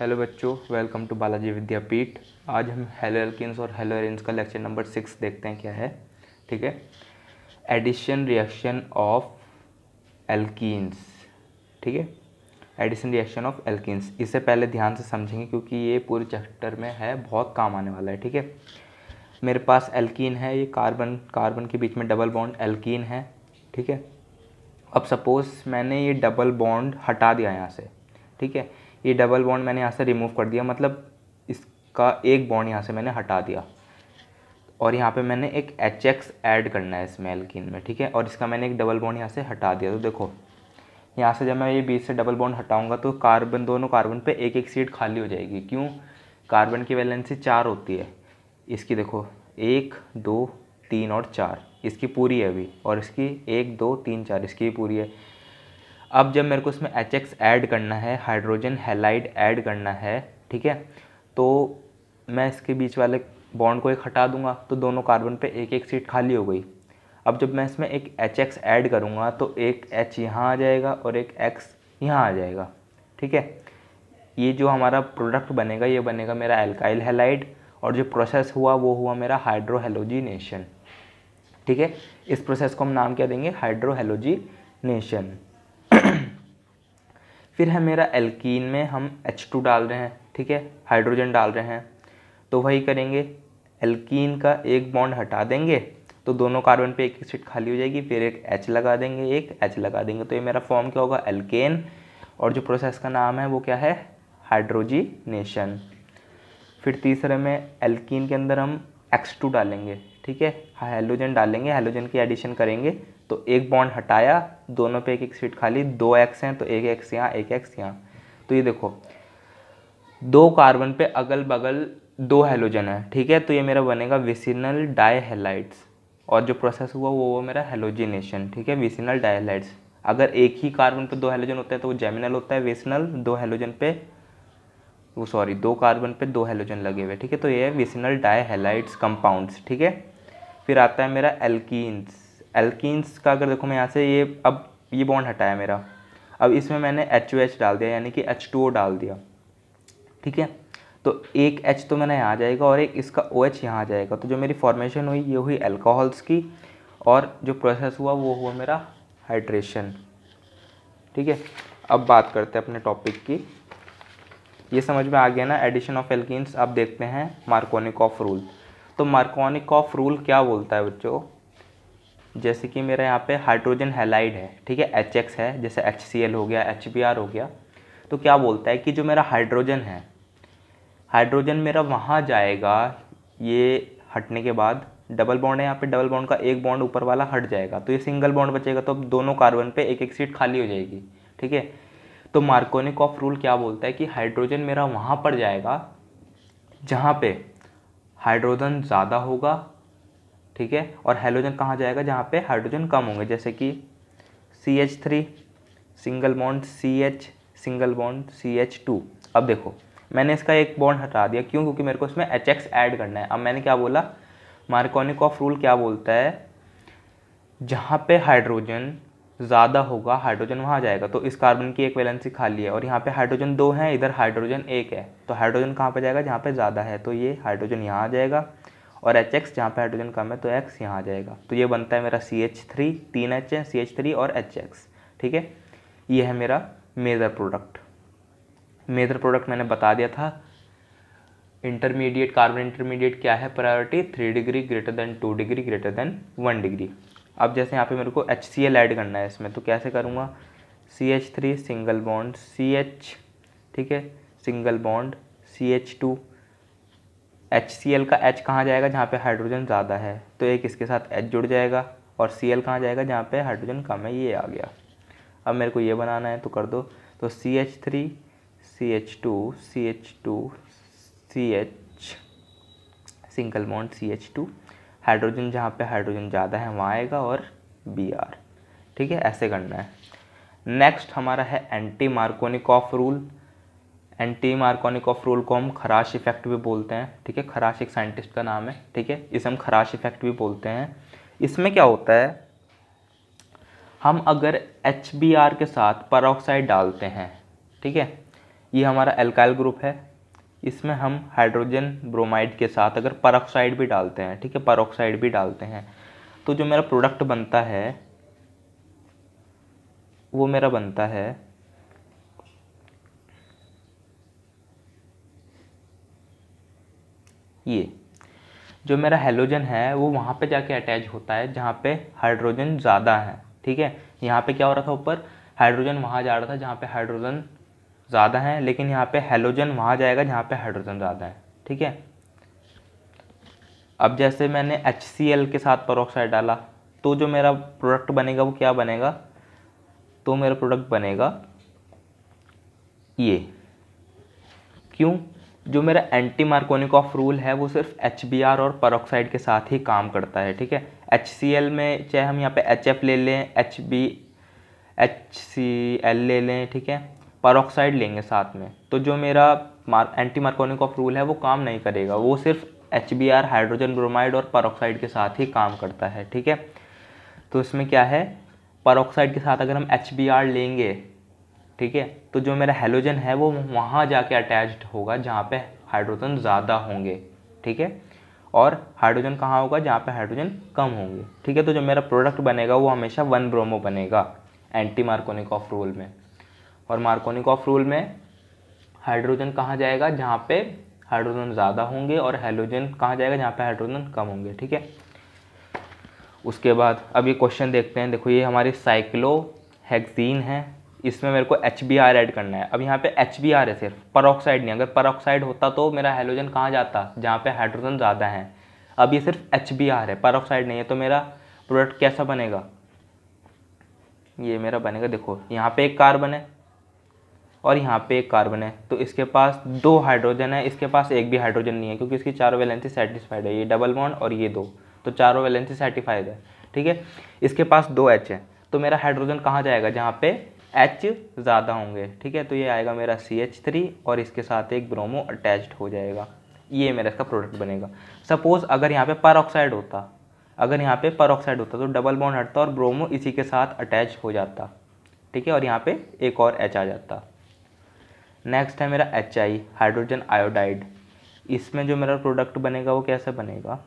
hello बच्चों welcome to Balaji Vidyapeeth आज हम हेलो एल्किन्स और हेलो एरिन्स का लेक्चर नंबर सिक्स देखते हैं क्या है ठीक है एडिशन रिएक्शन ऑफ एल्किन्स ठीक है एडिशन रिएक्शन ऑफ एल्किन्स इसे पहले ध्यान से समझेंगे क्योंकि ये पूरे चैप्टर में है बहुत काम आने वाला है ठीक है मेरे पास एल्किन है ये कार्बन कार्बन के बीच में डबल बॉन्ड एल्कीन है ठीक है अब सपोज़ मैंने ये डबल बॉन्ड हटा दिया यहाँ से ठीक है ये डबल बॉन्ड मैंने यहाँ से रिमूव कर दिया मतलब इसका एक बॉन्ड यहाँ से मैंने हटा दिया और यहाँ पे मैंने एक एच एक्स ऐड करना है स्मेल किन में ठीक है और इसका मैंने एक डबल बॉन्ड यहाँ से हटा दिया तो देखो यहाँ से जब मैं ये बीच से डबल बॉन्ड हटाऊंगा तो कार्बन दोनों कार्बन पे एक एक सीट खाली हो जाएगी क्यों कार्बन की वैलेंसी चार होती है इसकी देखो एक दो तीन और चार इसकी पूरी है अभी और इसकी एक दो तीन चार इसकी भी पूरी है अब जब मेरे को इसमें एच एक्स ऐड करना है हाइड्रोजन हेलाइड ऐड करना है ठीक है तो मैं इसके बीच वाले बॉन्ड को एक हटा दूंगा तो दोनों कार्बन पे एक एक सीट खाली हो गई अब जब मैं इसमें एक एच एक्स ऐड करूँगा तो एक एच यहाँ आ जाएगा और एक एक्स यहाँ आ जाएगा ठीक है ये जो हमारा प्रोडक्ट बनेगा ये बनेगा मेरा एल्काइल हेलाइड और जो प्रोसेस हुआ वो हुआ मेरा हाइड्रोहेलोजीनेशन ठीक है इस प्रोसेस को हम नाम क्या देंगे हाइड्रोहेलोजीनेशन फिर है मेरा एल्कीन में हम एच टू डाल रहे हैं ठीक है हाइड्रोजन डाल रहे हैं तो वही करेंगे एल्कीन का एक बॉन्ड हटा देंगे तो दोनों कार्बन पे एक सीट खाली हो जाएगी फिर एक एच लगा देंगे एक एच लगा देंगे तो ये मेरा फॉर्म क्या होगा एल्केन और जो प्रोसेस का नाम है वो क्या है हाइड्रोजीनेशन फिर तीसरे में एल्कीन के अंदर हम एक्स टू डालेंगे ठीक है हाइलोजन डालेंगे हाइलोजन की एडिशन करेंगे तो एक बॉन्ड हटाया दोनों पे एक एक सीट खाली दो एक्स हैं तो एक एक्स यहाँ एक एक्स यहाँ तो ये देखो दो कार्बन पे अगल बगल दो हेलोजन है ठीक है तो ये मेरा बनेगा विसिनल डायहेलाइट्स और जो प्रोसेस हुआ वो वो मेरा हेलोजिनेशन ठीक है विसिनल डायहेलाइट्स अगर एक ही कार्बन पे दो हेलोजन होते हैं तो वो जेमिनल होता है विसिनल दो हेलोजन पे वो सॉरी दो कार्बन पे दो हेलोजन लगे हुए ठीक है तो ये है विसिनल डायहेलाइट्स कंपाउंड्स ठीक है फिर आता है मेरा एल्कीन्स एल्किन्स का अगर देखो मैं यहाँ से ये अब ये बॉन्ड हटाया मेरा अब इसमें मैंने एच एच डाल दिया यानी कि एच टू ओ डाल दिया ठीक है तो एक एच तो मैंने यहाँ आ जाएगा और एक इसका ओ OH एच यहाँ आ जाएगा तो जो मेरी फॉर्मेशन हुई ये हुई एल्कोहल्स की और जो प्रोसेस हुआ वो हुआ मेरा हाइड्रेशन ठीक है अब बात करते हैं अपने टॉपिक की ये समझ में आ गया ना एडिशन ऑफ एल्किन्स आप देखते हैं मार्कोनिक ऑफ रूल तो मार्कोनिक ऑफ रूल क्या बोलता है बच्चों जैसे कि मेरा यहाँ पे हाइड्रोजन हेलाइड है ठीक है एच है जैसे एच हो गया एच हो गया तो क्या बोलता है कि जो मेरा हाइड्रोजन है हाइड्रोजन मेरा वहाँ जाएगा ये हटने के बाद डबल बॉन्ड है यहाँ पे डबल बॉन्ड का एक बॉन्ड ऊपर वाला हट जाएगा तो ये सिंगल बॉन्ड बचेगा तो अब दोनों कार्बन पे एक एक सीट खाली हो जाएगी ठीक है तो मार्कोनिक ऑफ रूल क्या बोलता है कि हाइड्रोजन मेरा वहाँ पर जाएगा जहाँ पे हाइड्रोजन ज़्यादा होगा ठीक है और हाइड्रोजन कहाँ जाएगा जहाँ पे हाइड्रोजन कम होंगे जैसे कि C H three single bond C H single bond C H two अब देखो मैंने इसका एक बॉन्ड हटा दिया क्यों क्योंकि मेरे को इसमें एच एक्स ऐड करना है अब मैंने क्या बोला मार्कोनिक ऑफ रूल क्या बोलता है जहाँ पे हाइड्रोजन ज़्यादा होगा हाइड्रोजन वहाँ जाएगा तो इस कार्बन की एक वैलेंसी खाली है और यहाँ पे हाइड्रोजन दो हैं इधर हाइड्रोजन एक है तो हाइड्रोजन कहाँ पे जाएगा जहाँ पे ज़्यादा है तो ये हाइड्रोजन यहाँ आ जाएगा और एच एक्स जहाँ पर हाइड्रोजन कम है तो एक्स यहाँ आ जाएगा तो ये बनता है मेरा सी एच थ्री तीन एच है सी एच थ्री और एच एक्स ठीक है ये है मेरा मेजर प्रोडक्ट मेजर प्रोडक्ट मैंने बता दिया था इंटरमीडिएट कार्बन इंटरमीडिएट क्या है priority three degree greater than two degree greater than one degree अब जैसे यहाँ पे मेरे को एच सी एल ऐड करना है इसमें तो कैसे करूँगा C H three single bond C H ठीक है single bond C H two H C L का एच कहाँ जाएगा जहाँ पे हाइड्रोजन ज़्यादा है तो एक इसके साथ एच जुड़ जाएगा और सी एल कहाँ जाएगा जहाँ पे हाइड्रोजन कम है ये आ गया अब मेरे को ये बनाना है तो कर दो तो C H three C H two C H two C H single bond C H two hydrogen जहाँ पे हाइड्रोजन ज़्यादा है वहाँ आएगा और बी आर ठीक है ऐसे करना है नेक्स्ट हमारा है anti Markovnikov rule anti मार्कोनिक of rule को हम खराश इफेक्ट भी बोलते हैं ठीक है खराश एक साइंटिस्ट का नाम है ठीक है इसे हम खराश इफेक्ट भी बोलते हैं इसमें क्या होता है हम अगर एच के साथ परोक्साइड डालते हैं ठीक है ये हमारा एल्काइल ग्रुप है इसमें हम हाइड्रोजन ब्रोमाइड के साथ अगर परऑक्साइड भी डालते हैं ठीक है परऑक्साइड भी डालते हैं तो जो मेरा प्रोडक्ट बनता है वो मेरा बनता है ये जो मेरा हेलोजन है वो वहाँ पे जाके अटैच होता है जहाँ पे हाइड्रोजन ज़्यादा है ठीक है यहाँ पे क्या हो रहा था ऊपर हाइड्रोजन वहाँ जा रहा था जहाँ पे हाइड्रोजन ज़्यादा है लेकिन यहाँ पे हेलोजन वहाँ जाएगा जहाँ पे हाइड्रोजन ज़्यादा है ठीक है अब जैसे मैंने एच के साथ परोक्साइड डाला तो जो मेरा प्रोडक्ट बनेगा वो क्या बनेगा तो मेरा प्रोडक्ट बनेगा ये क्यों जो मेरा एंटी मार्कोनिक ऑफ रूल है वो सिर्फ एच और परोक्साइड के साथ ही काम करता है ठीक है एच में चाहे हम यहाँ पे एच ले लें एच बी एच ले लें ठीक है परोक्साइड लेंगे साथ में तो जो मेरा मार, एंटी मार्कोनिक ऑफ रूल है वो काम नहीं करेगा वो सिर्फ एच हाइड्रोजन ब्रोमाइड और परोक्साइड के साथ ही काम करता है ठीक है तो इसमें क्या है परोक्साइड के साथ अगर हम एच लेंगे ठीक है तो जो मेरा हेलोजन है वो वहाँ जाके अटैच्ड होगा जहाँ पे हाइड्रोजन ज़्यादा होंगे ठीक है और हाइड्रोजन कहाँ होगा जहाँ पे हाइड्रोजन कम होंगे ठीक है तो जो मेरा प्रोडक्ट बनेगा वो हमेशा वन ब्रोमो बनेगा एंटी मार्कोनिक ऑफ रूल में और मार्कोनिक ऑफ रूल में हाइड्रोजन कहाँ जाएगा जहाँ पे हाइड्रोजन ज़्यादा होंगे और हेलोजन कहाँ जाएगा जहाँ पे हाइड्रोजन कम होंगे ठीक है उसके बाद अब ये क्वेश्चन देखते हैं देखो ये हमारी साइक्लो हेक्सीन है इसमें मेरे को एच बी आर ऐड करना है अब यहाँ पे एच बी आर है सिर्फ परऑक्साइड नहीं अगर परऑक्साइड होता तो मेरा हाइड्रोजन कहाँ जाता जहाँ पे हाइड्रोजन ज़्यादा है अब ये सिर्फ एच बी आर है परऑक्साइड नहीं है तो मेरा प्रोडक्ट कैसा बनेगा ये मेरा बनेगा देखो यहाँ पे एक कार्बन है और यहाँ पे एक कार्बन है तो इसके पास दो हाइड्रोजन है इसके पास एक भी हाइड्रोजन नहीं है क्योंकि इसकी चारों वैलेंसी सेटिस्फाइड है ये डबल बॉन्ड और ये दो तो चारों वैलेंसी सेटिस्फाइड है ठीक है इसके पास दो एच है तो मेरा हाइड्रोजन कहाँ जाएगा जहाँ पे एच ज़्यादा होंगे ठीक है तो ये आएगा मेरा सी एच थ्री और इसके साथ एक ब्रोमो अटैच्ड हो जाएगा ये मेरा इसका प्रोडक्ट बनेगा सपोज़ अगर यहाँ पे पर होता अगर यहाँ पे पर होता तो डबल बॉन्ड हटता और ब्रोमो इसी के साथ अटैच हो जाता ठीक है और यहाँ पे एक और एच आ जाता नेक्स्ट है मेरा एच आई हाइड्रोजन आयोडाइड इसमें जो मेरा प्रोडक्ट बनेगा वो कैसे बनेगा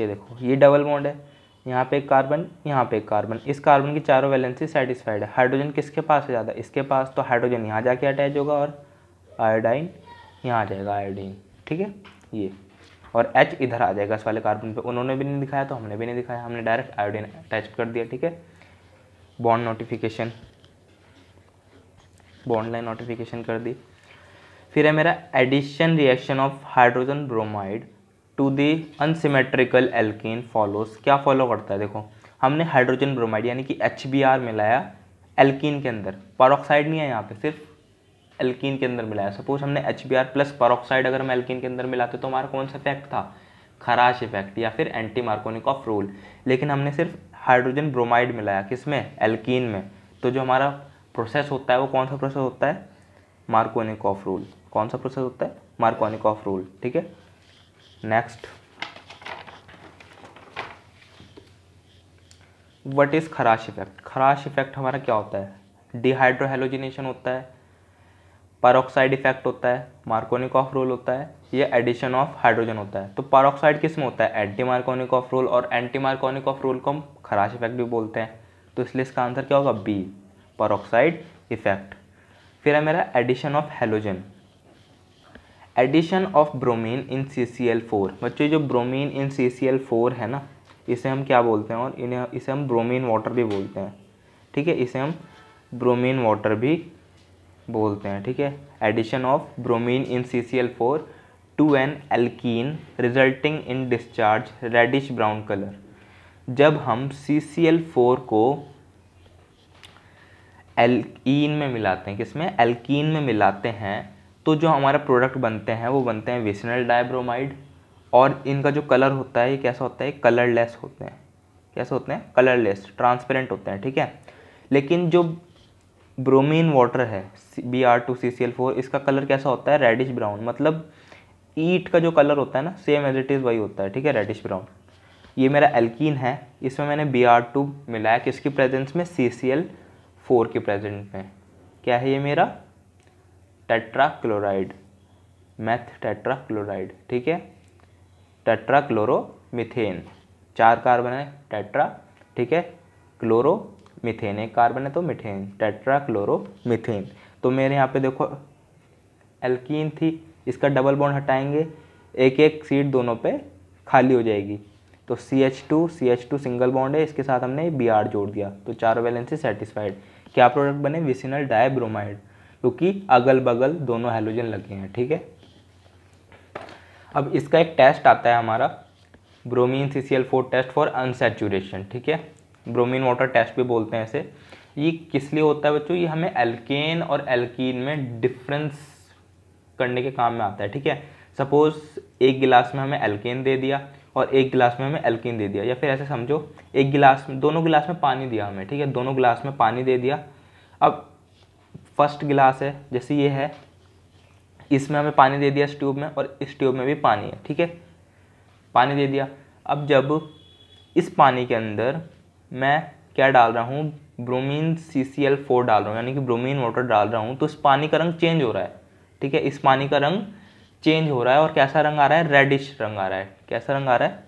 ये देखो ये डबल बॉन्ड है यहाँ पे एक कार्बन यहाँ पे एक कार्बन इस कार्बन की चारों वैलेंसी सेटिस्फाइड है हाइड्रोजन किसके पास है ज़्यादा इसके पास तो हाइड्रोजन यहाँ जाके अटैच होगा और आयोडाइन यहाँ आ जाएगा आयोडीन ठीक है ये और एच इधर आ जाएगा इस वाले कार्बन पे उन्होंने भी नहीं दिखाया तो हमने भी नहीं दिखाया हमने डायरेक्ट आयोडीन अटैच कर दिया ठीक है bond notification bond line notification कर दी फिर है मेरा addition reaction of hydrogen bromide to the unsymmetrical alkene follows क्या फॉलो करता है देखो हमने हाइड्रोजन ब्रोमाइड यानी कि एच मिलाया एल्कीन के अंदर पारोक्साइड नहीं है यहाँ पे सिर्फ एल्कीन के अंदर मिलाया सपोज हमने H B R plus peroxide अगर हम एल्कीन के अंदर मिलाते तो हमारा कौन सा इफेक्ट था खराश इफेक्ट या फिर एंटी मार्कोनिक ऑफ रूल लेकिन हमने सिर्फ हाइड्रोजन ब्रोमाइड मिलाया किसमें एल्कीन में तो जो हमारा प्रोसेस होता है वो कौन सा प्रोसेस होता है मार्कोनिक ऑफ रूल कौन सा प्रोसेस होता है मार्कोनिक ऑफ रूल ठीक है next what is Kharasch effect Kharasch effect हमारा क्या होता है डिहाइड्रोहेलोजिनेशन होता है पारोक्साइड इफेक्ट होता है मार्कोनिक ऑफ रूल होता है या एडिशन ऑफ हाइड्रोजन होता है तो पारोक्साइड किस में होता है एंटी मार्कोनिक ऑफ रूल और एंटी मार्कोनिक ऑफ रोल को हम खराश इफेक्ट भी बोलते हैं तो इसलिए इसका आंसर क्या होगा बी पारोक्साइड इफेक्ट फिर है मेरा addition of halogen addition of bromine in C C L four बच्चों जो bromine in C C L four है ना इसे हम क्या बोलते हैं और इन्हें इसे हम ब्रोमीन वाटर भी बोलते हैं ठीक है इसे हम ब्रोमीन वाटर भी बोलते हैं ठीक है addition of bromine in C C L four to an alkene resulting in discharge reddish brown colour जब हम सी सी एल फोर को एल्कीन में मिलाते हैं किसमें एल्कीन में मिलाते हैं तो जो हमारे प्रोडक्ट बनते हैं वो बनते हैं वेसनल डाइब्रोमाइड और इनका जो कलर होता है ये कैसा होता है कलरलेस होते हैं कैसे होते हैं कलरलेस ट्रांसपेरेंट होते हैं ठीक है लेकिन जो ब्रोमीन वाटर है B R two C C L four इसका कलर कैसा होता है रेडिश ब्राउन मतलब ईट का जो कलर होता है ना सेम एज इट इज़ वही होता है ठीक है रेडिश ब्राउन ये मेरा एल्कीन है इसमें मैंने बी आर टू मिलाया किसकी प्रेजेंस में सी सी एल फोर की प्रेजेंट में क्या है ये मेरा टेट्राक्लोराइड मैथ टेट्राक्लोराइड ठीक है टेट्राक्लोरोमिथेन चार कार्बन है टेट्रा ठीक है क्लोरो मिथेन एक कार्बन है तो मिथेन टेट्राक्लोरोमिथेन तो मेरे यहाँ पे देखो एल्कीन थी इसका डबल बॉन्ड हटाएंगे एक एक सीट दोनों पे खाली हो जाएगी तो C H two C H two single bond है इसके साथ हमने बी आर जोड़ दिया तो चार वैलेंसी सेटिस्फाइड क्या प्रोडक्ट बने विसिनल डायब्रोमाइड क्योंकि तो अगल बगल दोनों हेलोजन लगे हैं ठीक है अब इसका एक टेस्ट आता है हमारा bromine C C L four test for unsaturation ठीक है ब्रोमीन वाटर टेस्ट भी बोलते हैं इसे ये किस लिए होता है बच्चों ये हमें एल्केन और एल्कीन में डिफरेंस करने के काम में आता है ठीक है सपोज़ एक गिलास में हमें एल्केन दे दिया और एक गिलास में हमें एल्किन दे दिया या फिर ऐसे समझो एक गिलास में दोनों गिलास में पानी दिया हमें ठीक है दोनों गिलास में पानी दे दिया अब फर्स्ट गिलास है जैसे ये है इसमें हमें पानी दे दिया इस ट्यूब में और इस ट्यूब में भी पानी है ठीक है पानी दे दिया अब जब इस पानी के अंदर मैं क्या डाल रहा हूँ bromine C C L four डाल रहा हूँ यानी कि ब्रोमीन वाटर डाल रहा हूँ तो इस पानी का रंग चेंज हो रहा है ठीक है इस पानी का रंग चेंज हो रहा है और कैसा रंग आ रहा है रेडिश रंग आ रहा है कैसा रंग आ रहा है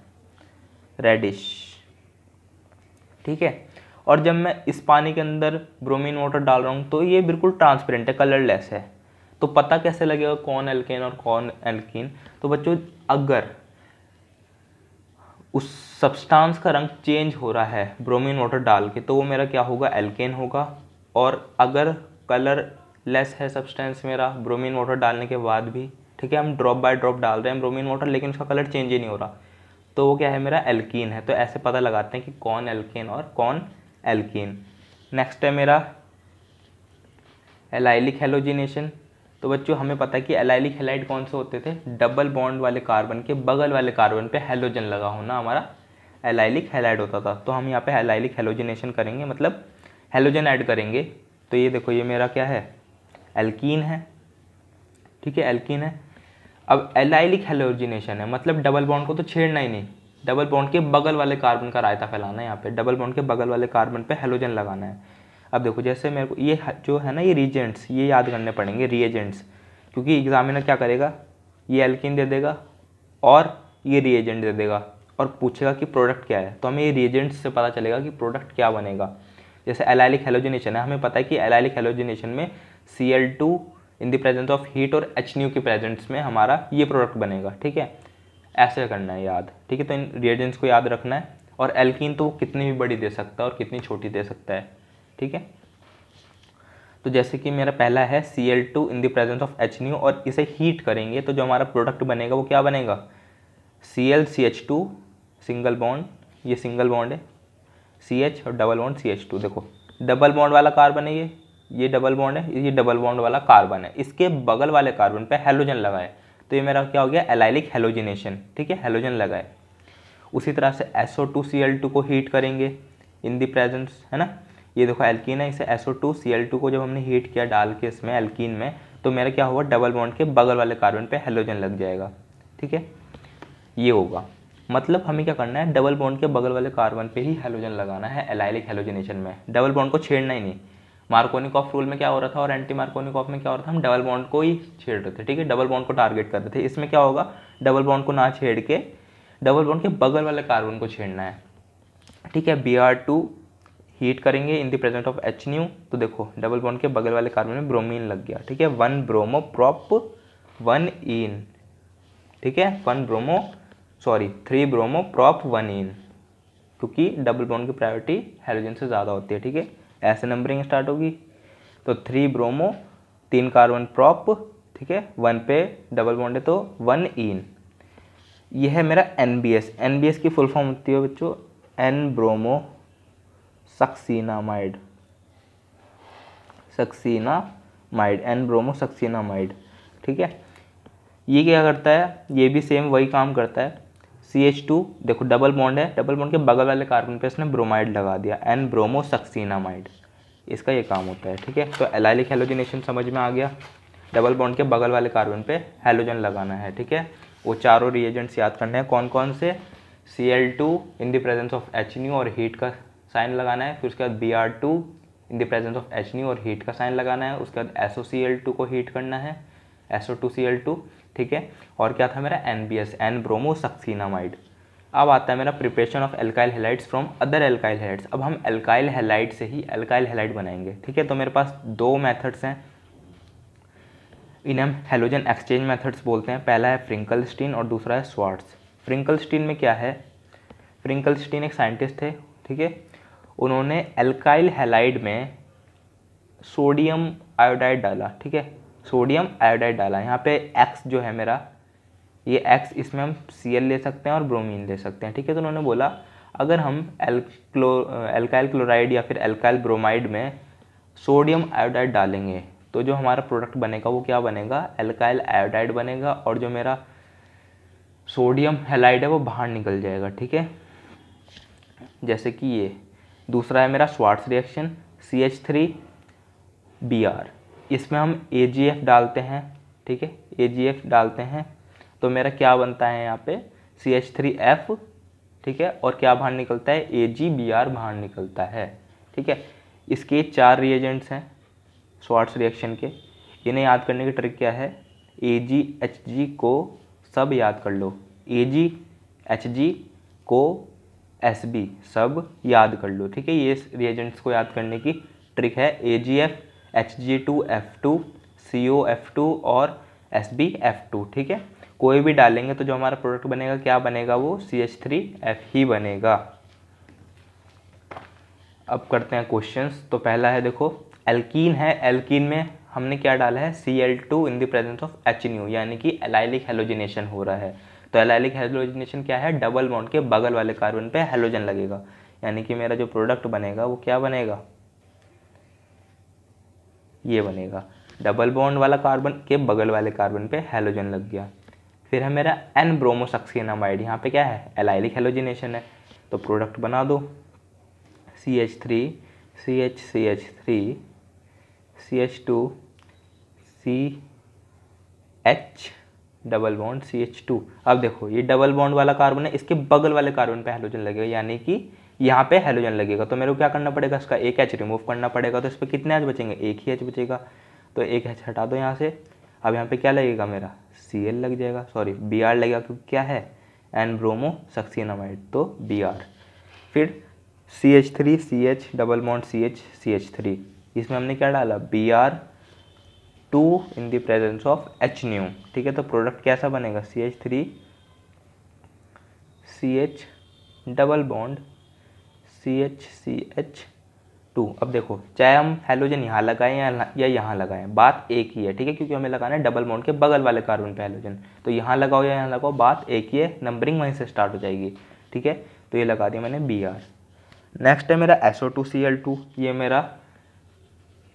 रेडिश ठीक है और जब मैं इस पानी के अंदर ब्रोमीन वाटर डाल रहा हूँ तो ये बिल्कुल ट्रांसपेरेंट है कलरलेस है तो पता कैसे लगेगा कौन एल्केन और कौन एल्किन तो बच्चों अगर उस सब्सटेंस का रंग चेंज हो रहा है ब्रोमीन वाटर डाल के तो वो मेरा क्या होगा एल्केन होगा और अगर कलर लेस है सब्सटेंस मेरा ब्रोमीन वाटर डालने के बाद भी ठीक है हम ड्रॉप बाय ड्रॉप डाल रहे हैं ब्रोमीन वाटर लेकिन उसका कलर चेंज ही नहीं हो रहा तो वो क्या है मेरा एल्कीन है तो ऐसे पता लगाते हैं कि कौन एल्केन और कौन एल्कीन नेक्स्ट है मेरा एलाइलिक हेलोजिनेशन तो बच्चों हमें पता है कि एलाइलिक हेलाइड कौन से होते थे डबल बॉन्ड वाले कार्बन के बगल वाले कार्बन पे हेलोजन लगा होना हमारा एलाइलिक हेलाइड होता था तो हम यहाँ पे एलाइलिक हेलोजिनेशन करेंगे मतलब हेलोजन ऐड करेंगे तो ये देखो ये मेरा क्या है एल्कीन है ठीक है एल्कीन है अब एलाइलिक हेलोजिनेशन है मतलब डबल बॉन्ड को तो छेड़ना ही नहीं डबल बॉन्ड के बगल वाले कार्बन का रायता फैलाना है यहाँ पे डबल बॉन्ड के बगल वाले कार्बन पे हेलोजन लगाना है अब देखो जैसे मेरे को ये जो है ना ये रीजेंट्स ये याद करने पड़ेंगे रिएजेंट्स क्योंकि एग्जामिनर क्या करेगा ये एल्किन दे देगा और ये रिएजेंट दे देगा और पूछेगा कि प्रोडक्ट क्या है तो हमें ये रिएजेंट्स से पता चलेगा कि प्रोडक्ट क्या बनेगा जैसे एलाइलिक हेलोजिनेशन है हमें पता है कि एलाइलिक हेलोजिनेशन में C L two in the presence of heat और एच न्यू के प्रेजेंस में हमारा ये प्रोडक्ट बनेगा ठीक है ऐसे करना है याद ठीक है तो इन रिएजेंट्स को याद रखना है और एल्किन तो कितनी भी बड़ी दे सकता है और कितनी छोटी दे सकता है ठीक है तो जैसे कि मेरा पहला है C L two in the presence of H nu और इसे हीट करेंगे तो जो हमारा प्रोडक्ट बनेगा वो क्या बनेगा C L C H two single bond ये सिंगल बॉन्ड है सी एच और double bond C H two देखो डबल बॉन्ड वाला कार्बन है ये ये डबल बॉन्ड है ये डबल बॉन्ड वाला कार्बन है इसके बगल वाले कार्बन पे हेलोजन लगाए तो ये मेरा क्या हो गया एलाइलिक हेलोजिनेशन ठीक है हेलोजन लगाए उसी तरह से S O two C L two को हीट करेंगे इन दी प्रेजेंस है ना ये देखो एल्कीन है इसे S O two C L two को जब हमने हीट किया डाल के इसमें एल्कीन में तो मेरा क्या होगा डबल बॉन्ड के बगल वाले कार्बन पे हेलोजन लग जाएगा ठीक है ये होगा मतलब हमें क्या करना है डबल बॉन्ड के बगल वाले कार्बन पे ही हेलोजन लगाना है एलाइलिक हेलोजनेशन में डबल बॉन्ड को छेड़ना ही नहीं मार्कोनिक ऑफ रूल में क्या हो रहा था और एंटी मार्कोनिक ऑफ में क्या हो रहा था हम डबल बॉन्ड को ही छेड़ रहे थे ठीक है डबल बॉन्ड को टारगेट कर रहे थे इसमें क्या होगा डबल बॉन्ड को ना छेड़ के डबल बॉन्ड के बगल वाले कार्बन को छेड़ना है ठीक है बी आर टू हीट करेंगे in the present of H nu तो देखो डबल बॉन्ड के बगल वाले कार्बन में ब्रोमीन लग गया ठीक है one bromo prop one ene ठीक है one bromo sorry three bromo prop one ene क्योंकि डबल बॉन्ड की प्रायोरिटी हेलोजन से ज़्यादा होती है ठीक है ऐसे नंबरिंग स्टार्ट होगी तो थ्री ब्रोमो तीन कार्बन प्रॉप ठीक है वन पे डबल बॉन्ड है तो वन इन यह है मेरा N B S N B S की फुल फॉर्म होती है बच्चों N bromo succinimide mide N bromo succinimide ठीक है ये क्या करता है ये भी सेम वही काम करता है सी एच टू देखो डबल बॉन्ड है डबल बॉन्ड के बगल वाले कार्बन पे इसने ब्रोमाइड लगा दिया एन ब्रोमो सक्सीनामाइड इसका ये काम होता है ठीक है तो एलाइलिक हेलोजिनेशन समझ में आ गया डबल बॉन्ड के बगल वाले कार्बन पे हेलोजन लगाना है ठीक है वो चारों रिएजेंट्स याद करने हैं कौन कौन से C L two in the presence of H nu और हीट का साइन लगाना है फिर उसके बाद B R two in the presence of H nu और हीट का साइन लगाना है उसके बाद S O C L two को हीट करना है S O two C L two ठीक है और क्या था मेरा N B S N bromo succinimide अब आता है मेरा preparation of alkyl halides from other alkyl halides अब हम एल्काइल हेलाइट से ही एल्काइल हेलाइट बनाएंगे ठीक है तो मेरे पास दो मेथड्स हैं इन्हें हम हेलोजन एक्सचेंज मेथड्स बोलते हैं पहला है फ्रिंकल स्टीन और दूसरा है स्वार्ट्स फ्रिंकल स्टीन में क्या है फ्रिंकल स्टीन एक साइंटिस्ट थे ठीक है उन्होंने एल्काइल हेलाइड में सोडियम आयोडाइड डाला ठीक है सोडियम आयोडाइड डाला यहाँ पे एक्स जो है मेरा ये एक्स इसमें हम सी ले सकते हैं और ब्रोमीन ले सकते हैं ठीक है तो उन्होंने बोला अगर हम एल्क्लो एल्काइल क्लोराइड या फिर एल्काइल ब्रोमाइड में सोडियम आयोडाइड डालेंगे तो जो हमारा प्रोडक्ट बनेगा वो क्या बनेगा एल्काइल आयोडाइड बनेगा और जो मेरा सोडियम हेलाइड है वो बाहर निकल जाएगा ठीक है जैसे कि ये दूसरा है मेरा Swarts reaction C H three B R इसमें हम ए डालते हैं ठीक है ए डालते हैं तो मेरा क्या बनता है यहाँ पे सी एच थ्री एफ ठीक है और क्या बाहर निकलता है ए जी बी आर बाहर निकलता है ठीक है इसके चार रिएजेंट्स हैं स्वाट्स रिएक्शन के इन्हें याद करने की ट्रिक क्या है ए जी एच जी को सब याद कर लो ए जी एच जी को एस बी सब याद कर लो ठीक है ये रिएजेंट्स को याद करने की ट्रिक है A G F H G two F two C O F two और एस बी एफ टू ठीक है कोई भी डालेंगे तो जो हमारा प्रोडक्ट बनेगा क्या बनेगा वो सी एच थ्री एफ ही बनेगा अब करते हैं क्वेश्चंस तो पहला है देखो एल्कीन है एल्कीन में हमने क्या डाला है C L two in the presence of H nu यानी कि एलाइलिक हेलोजिनेशन हो रहा है तो एलाइलिक हेलोजिनेशन क्या है डबल बाउंड के बगल वाले कार्बन पे हेलोजन लगेगा यानी कि मेरा जो प्रोडक्ट बनेगा वो क्या बनेगा ये बनेगा डबल बॉन्ड वाला कार्बन के बगल वाले कार्बन पे हेलोजन लग गया फिर है मेरा एन ब्रोमो सक्सिनामाइड यहाँ पे क्या है एलाइलिक हेलोजिनेशन है तो प्रोडक्ट बना दो C H three C H C H three C H two C H double bond C H two अब देखो ये डबल बॉन्ड वाला कार्बन है इसके बगल वाले कार्बन पे हेलोजन लगेगा यानी कि यहाँ पे हेलोजन लगेगा तो मेरे को क्या करना पड़ेगा इसका एक एच रिमूव करना पड़ेगा तो इस पर कितने एच बचेंगे एक ही एच बचेगा तो एक एच हटा दो यहाँ से अब यहाँ पे क्या लगेगा मेरा सी एल लग जाएगा सॉरी बी आर लगेगा क्योंकि क्या है एन ब्रोमो सक्सीनामाइड तो बी आर फिर C H three C H double bond C H C H three इसमें हमने क्या डाला B R two in the presence of H nu ठीक है तो प्रोडक्ट कैसा बनेगा C H three C H double bond C H C H two अब देखो चाहे हम हेलोजन यहाँ लगाएं या या यहाँ लगाएं बात एक ही है ठीक है क्योंकि हमें लगाना है डबल माउंट के बगल वाले कार्बन पे हेलोजन तो यहाँ लगाओ या यहाँ लगाओ बात एक ही है नंबरिंग वहीं से स्टार्ट हो जाएगी ठीक है तो ये लगा दिया मैंने बी आर नेक्स्ट है मेरा S O two C L two ये मेरा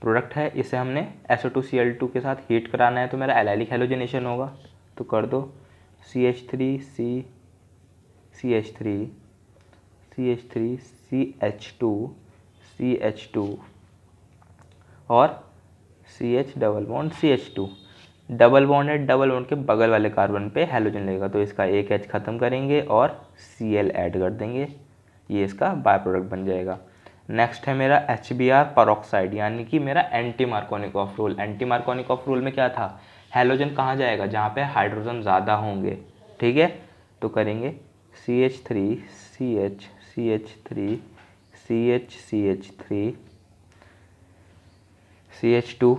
प्रोडक्ट है इसे हमने S O two C L two के साथ हीट कराना है तो मेरा एलाइलिक हेलोजनेशन होगा तो कर दो C H three C C H three C H three C H two C H two और C H double bond C H two double bond double bond के बगल वाले कार्बन पे हेलोजन लेगा तो इसका एक एच ख़त्म करेंगे और सी एल एड कर देंगे ये इसका बाय प्रोडक्ट बन जाएगा नेक्स्ट है मेरा एच बी आर परोक्साइड यानी कि मेरा anti मार्कोनिक of rule anti मार्कोनिक of rule में क्या था हेलोजन कहाँ जाएगा जहाँ पे हाइड्रोजन ज़्यादा होंगे ठीक है तो करेंगे C H three C H C H three C H C H three C H two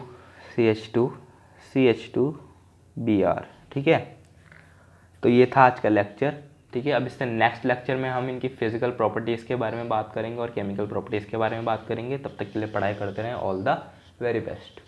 C H two C H two B R ठीक है तो ये था आज का लेक्चर ठीक है अब इससे नेक्स्ट लेक्चर में हम इनकी फिजिकल प्रॉपर्टीज़ के बारे में बात करेंगे और केमिकल प्रॉपर्टीज़ के बारे में बात करेंगे तब तक के लिए पढ़ाई करते रहें ऑल द वेरी बेस्ट